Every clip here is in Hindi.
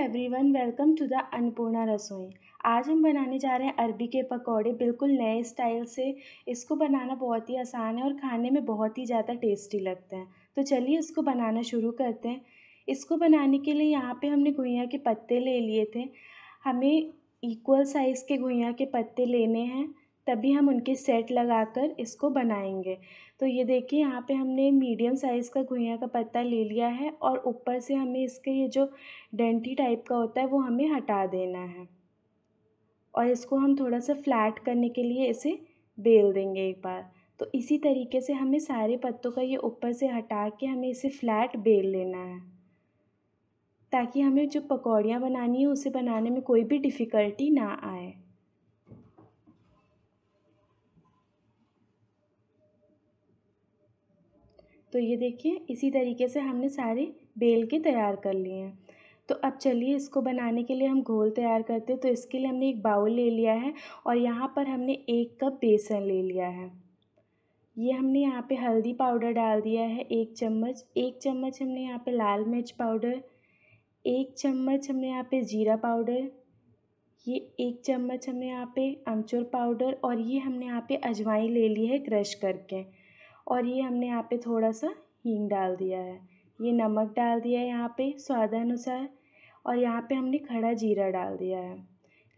everyone welcome to the Annapurna Rasoi आज हम बनाने जा रहे हैं अरबी के पकौड़े बिल्कुल नए स्टाइल से इसको बनाना बहुत ही आसान है और खाने में बहुत ही ज़्यादा टेस्टी लगते हैं तो चलिए इसको बनाना शुरू करते हैं इसको बनाने के लिए यहाँ पे हमने घुइया के पत्ते ले लिए थे हमें इक्वल साइज़ के घुइया के पत्ते लेने हैं तभी हम उनके सेट लगाकर इसको बनाएंगे तो ये देखिए यहाँ पे हमने मीडियम साइज़ का घुइयाँ का पत्ता ले लिया है और ऊपर से हमें इसके ये जो डेंटी टाइप का होता है वो हमें हटा देना है और इसको हम थोड़ा सा फ्लैट करने के लिए इसे बेल देंगे एक बार तो इसी तरीके से हमें सारे पत्तों का ये ऊपर से हटा के हमें इसे फ्लैट बेल लेना है ताकि हमें जो पकौड़ियाँ बनानी है उसे बनाने में कोई भी डिफ़िकल्टी ना आए तो ये देखिए इसी तरीके से हमने सारे बेल के तैयार कर लिए हैं तो अब चलिए इसको बनाने के लिए हम घोल तैयार करते हैं तो इसके लिए हमने एक बाउल ले लिया है और यहाँ पर हमने एक कप बेसन ले लिया है ये हमने यहाँ पे हल्दी पाउडर डाल दिया है एक चम्मच एक चम्मच हमने यहाँ पे लाल मिर्च पाउडर एक चम्मच हमने यहाँ पे जीरा पाउडर ये एक चम्मच हमने यहाँ पे अमचूर पाउडर और ये हमने यहाँ पे अजवाइन ले ली है क्रश करके और ये हमने यहाँ पे थोड़ा सा हींग डाल दिया है ये नमक डाल दिया है यहाँ पे स्वादानुसार और यहाँ पे हमने खड़ा जीरा डाल दिया है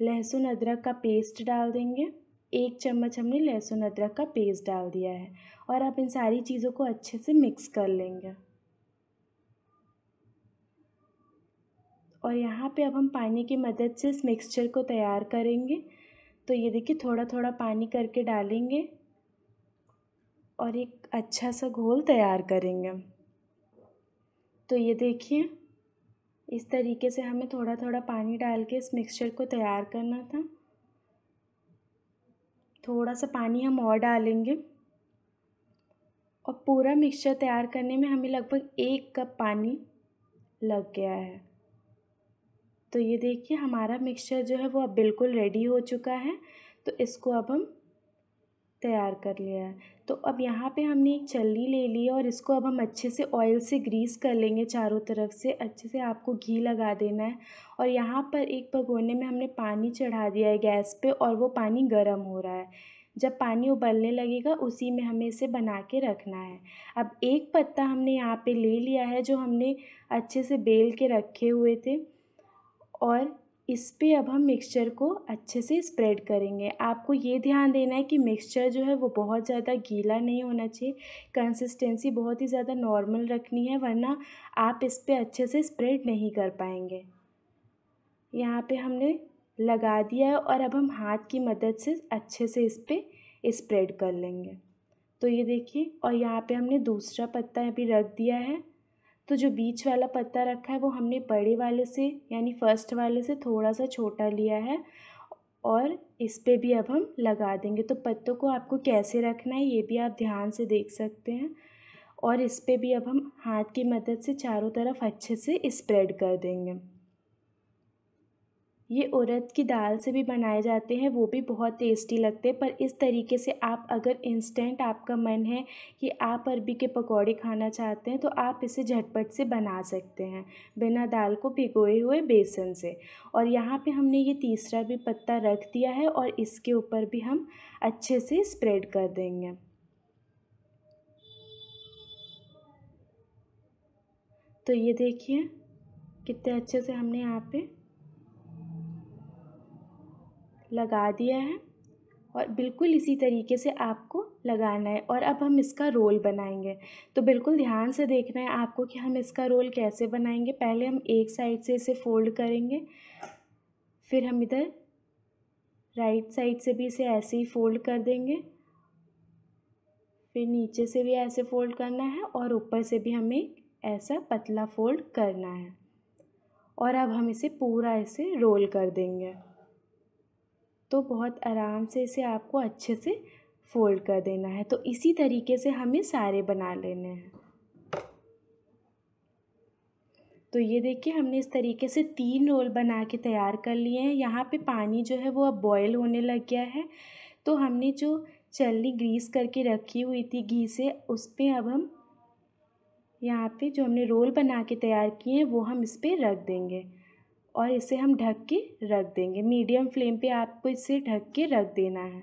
लहसुन अदरक का पेस्ट डाल देंगे एक चम्मच हमने लहसुन अदरक का पेस्ट डाल दिया है और आप इन सारी चीज़ों को अच्छे से मिक्स कर लेंगे और यहाँ पे अब हम पानी की मदद से इस मिक्सचर को तैयार करेंगे तो ये देखिए थोड़ा थोड़ा पानी करके डालेंगे और एक अच्छा सा घोल तैयार करेंगे तो ये देखिए इस तरीके से हमें थोड़ा थोड़ा पानी डाल के इस मिक्सचर को तैयार करना था थोड़ा सा पानी हम और डालेंगे और पूरा मिक्सचर तैयार करने में हमें लगभग एक कप पानी लग गया है तो ये देखिए हमारा मिक्सचर जो है वो अब बिल्कुल रेडी हो चुका है तो इसको अब हम तैयार कर लिया है तो अब यहाँ पे हमने एक चलनी ले ली है और इसको अब हम अच्छे से ऑयल से ग्रीस कर लेंगे चारों तरफ से अच्छे से आपको घी लगा देना है और यहाँ पर एक भगोने में हमने पानी चढ़ा दिया है गैस पे और वो पानी गर्म हो रहा है जब पानी उबलने लगेगा उसी में हमें इसे बना के रखना है अब एक पत्ता हमने यहाँ पर ले लिया है जो हमने अच्छे से बेल के रखे हुए थे और इस पर अब हम मिक्सचर को अच्छे से स्प्रेड करेंगे आपको ये ध्यान देना है कि मिक्सचर जो है वो बहुत ज़्यादा गीला नहीं होना चाहिए कंसिस्टेंसी बहुत ही ज़्यादा नॉर्मल रखनी है वरना आप इस पर अच्छे से स्प्रेड नहीं कर पाएंगे यहाँ पे हमने लगा दिया है और अब हम हाथ की मदद से अच्छे से इस पर स्प्रेड कर लेंगे तो ये देखिए और यहाँ पर हमने दूसरा पत्ता अभी रख दिया है तो जो बीच वाला पत्ता रखा है वो हमने बड़े वाले से यानी फर्स्ट वाले से थोड़ा सा छोटा लिया है और इस पर भी अब हम लगा देंगे तो पत्तों को आपको कैसे रखना है ये भी आप ध्यान से देख सकते हैं और इस पर भी अब हम हाथ की मदद से चारों तरफ अच्छे से स्प्रेड कर देंगे ये उड़द की दाल से भी बनाए जाते हैं वो भी बहुत टेस्टी लगते हैं पर इस तरीके से आप अगर इंस्टेंट आपका मन है कि आप अरबी के पकौड़े खाना चाहते हैं तो आप इसे झटपट से बना सकते हैं बिना दाल को भिगोए हुए बेसन से और यहाँ पे हमने ये तीसरा भी पत्ता रख दिया है और इसके ऊपर भी हम अच्छे से स्प्रेड कर देंगे तो ये देखिए कितने अच्छे से हमने यहाँ पर लगा दिया है और बिल्कुल इसी तरीके से आपको लगाना है और अब हम इसका रोल बनाएंगे तो बिल्कुल ध्यान से देखना है आपको कि हम इसका रोल कैसे बनाएंगे पहले हम एक साइड से इसे फोल्ड करेंगे फिर हम इधर राइट साइड से भी इसे ऐसे ही फोल्ड कर देंगे फिर नीचे से भी ऐसे फोल्ड करना है और ऊपर से भी हमें ऐसा पतला फोल्ड करना है और अब हम इसे पूरा ऐसे रोल कर देंगे तो बहुत आराम से इसे आपको अच्छे से फ़ोल्ड कर देना है तो इसी तरीके से हमें सारे बना लेने हैं तो ये देखिए हमने इस तरीके से तीन रोल बना के तैयार कर लिए हैं यहाँ पे पानी जो है वो अब बॉयल होने लग गया है तो हमने जो चलनी ग्रीस करके रखी हुई थी घी से उस पर अब हम यहाँ पे जो हमने रोल बना के तैयार किए हैं वो हम इस पर रख देंगे और इसे हम ढक के रख देंगे मीडियम फ्लेम पे आपको इसे ढक के रख देना है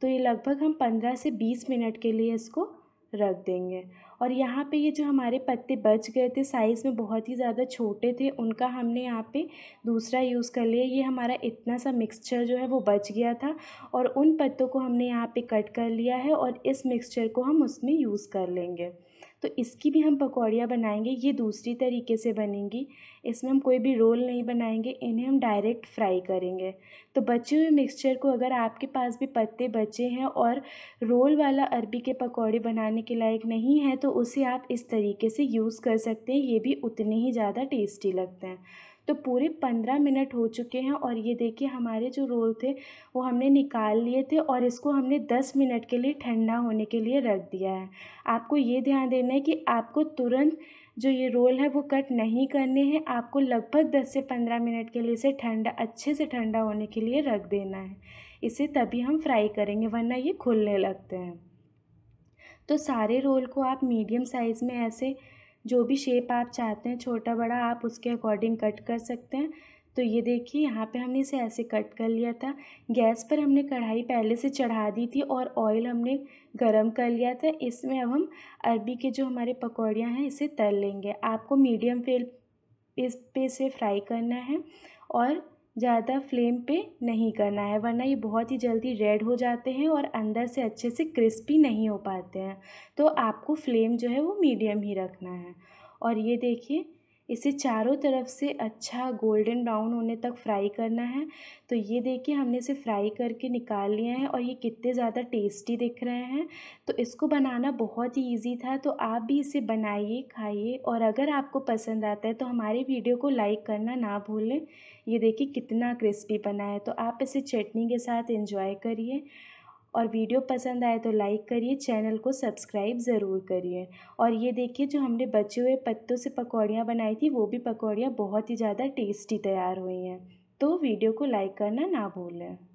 तो ये लगभग हम पंद्रह से बीस मिनट के लिए इसको रख देंगे और यहाँ पे ये जो हमारे पत्ते बच गए थे साइज़ में बहुत ही ज़्यादा छोटे थे उनका हमने यहाँ पे दूसरा यूज़ कर लिया ये हमारा इतना सा मिक्सचर जो है वो बच गया था और उन पत्तों को हमने यहाँ पे कट कर लिया है और इस मिक्सचर को हम उसमें यूज़ कर लेंगे तो इसकी भी हम पकौड़ियाँ बनाएंगे ये दूसरी तरीके से बनेंगी इसमें हम कोई भी रोल नहीं बनाएंगे इन्हें हम डायरेक्ट फ्राई करेंगे तो बचे हुए मिक्सचर को अगर आपके पास भी पत्ते बचे हैं और रोल वाला अरबी के पकौड़े बनाने के लायक नहीं है तो उसे आप इस तरीके से यूज़ कर सकते हैं ये भी उतने ही ज़्यादा टेस्टी लगते हैं तो पूरे पंद्रह मिनट हो चुके हैं और ये देखिए हमारे जो रोल थे वो हमने निकाल लिए थे और इसको हमने दस मिनट के लिए ठंडा होने के लिए रख दिया है आपको ये ध्यान देना है कि आपको तुरंत जो ये रोल है वो कट नहीं करने हैं आपको लगभग दस से पंद्रह मिनट के लिए इसे ठंडा अच्छे से ठंडा होने के लिए रख देना है इसे तभी हम फ्राई करेंगे वरना ये खुलने लगते हैं तो सारे रोल को आप मीडियम साइज़ में ऐसे जो भी शेप आप चाहते हैं छोटा बड़ा आप उसके अकॉर्डिंग कट कर सकते हैं तो ये देखिए यहाँ पे हमने इसे ऐसे कट कर लिया था गैस पर हमने कढ़ाई पहले से चढ़ा दी थी और ऑयल हमने गरम कर लिया था इसमें अब हम अरबी के जो हमारे पकौड़ियाँ हैं इसे तल लेंगे आपको मीडियम फ्लेम इस पे से फ्राई करना है और ज़्यादा फ्लेम पे नहीं करना है वरना ये बहुत ही जल्दी रेड हो जाते हैं और अंदर से अच्छे से क्रिस्पी नहीं हो पाते हैं तो आपको फ्लेम जो है वो मीडियम ही रखना है और ये देखिए इसे चारों तरफ से अच्छा गोल्डन ब्राउन होने तक फ्राई करना है तो ये देखिए हमने इसे फ्राई करके निकाल लिया है और ये कितने ज़्यादा टेस्टी दिख रहे हैं तो इसको बनाना बहुत ही ईजी था तो आप भी इसे बनाइए खाइए और अगर आपको पसंद आता है तो हमारे वीडियो को लाइक करना ना भूलें ये देखिए कितना क्रिस्पी बना है तो आप इसे चटनी के साथ इंजॉय करिए और वीडियो पसंद आए तो लाइक करिए चैनल को सब्सक्राइब ज़रूर करिए और ये देखिए जो हमने बचे हुए पत्तों से पकौड़ियाँ बनाई थी वो भी पकौड़ियाँ बहुत ही ज़्यादा टेस्टी तैयार हुई हैं तो वीडियो को लाइक करना ना भूलें